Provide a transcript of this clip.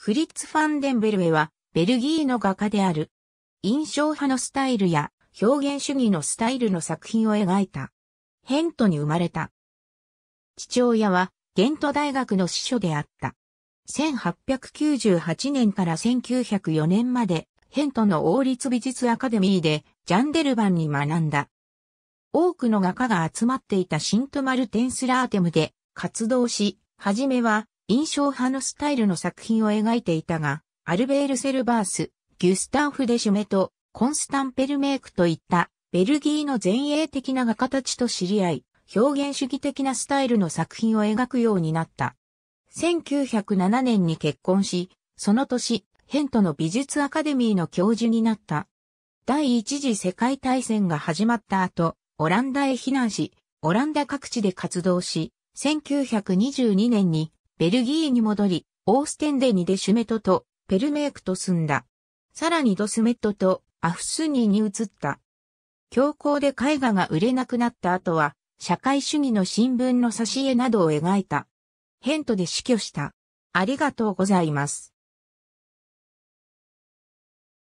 フリッツ・ファンデンベルエは、ベルギーの画家である。印象派のスタイルや表現主義のスタイルの作品を描いた。ヘントに生まれた。父親は、ゲント大学の司書であった。1898年から1904年まで、ヘントの王立美術アカデミーで、ジャンデルバンに学んだ。多くの画家が集まっていたシントマルテンスラーテムで活動し、はじめは印象派のスタイルの作品を描いていたが、アルベール・セルバース、ギュスターフ・デシュメとコンスタン・ペルメイクといったベルギーの前衛的な画家たちと知り合い、表現主義的なスタイルの作品を描くようになった。1907年に結婚し、その年、ヘントの美術アカデミーの教授になった。第一次世界大戦が始まった後、オランダへ避難し、オランダ各地で活動し、1922年にベルギーに戻り、オーステンデにデシュメトとペルメークと住んだ。さらにドスメットとアフスニーに移った。強行で絵画が売れなくなった後は、社会主義の新聞の挿絵などを描いた。ヘントで死去した。ありがとうございます。